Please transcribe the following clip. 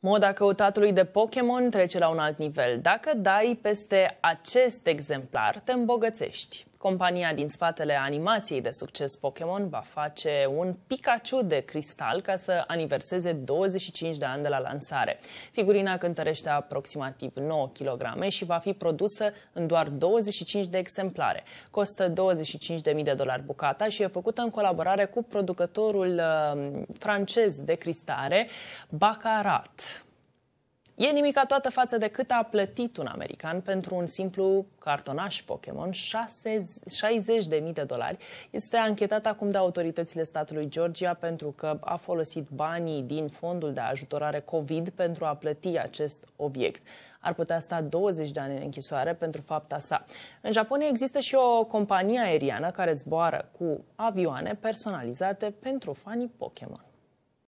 Moda căutatului de Pokémon trece la un alt nivel. Dacă dai peste acest exemplar, te îmbogățești. Compania din spatele animației de succes Pokémon va face un Pikachu de cristal ca să aniverseze 25 de ani de la lansare. Figurina cântărește aproximativ 9 kg și va fi produsă în doar 25 de exemplare. Costă 25.000 de dolari bucata și e făcută în colaborare cu producătorul uh, francez de cristare, Baccarat. E nimica toată față de cât a plătit un american pentru un simplu cartonaș Pokémon, 60.000 de dolari. Este anchetat acum de autoritățile statului Georgia pentru că a folosit banii din fondul de ajutorare COVID pentru a plăti acest obiect. Ar putea sta 20 de ani în închisoare pentru fapta sa. În Japonia există și o companie aeriană care zboară cu avioane personalizate pentru fanii Pokémon.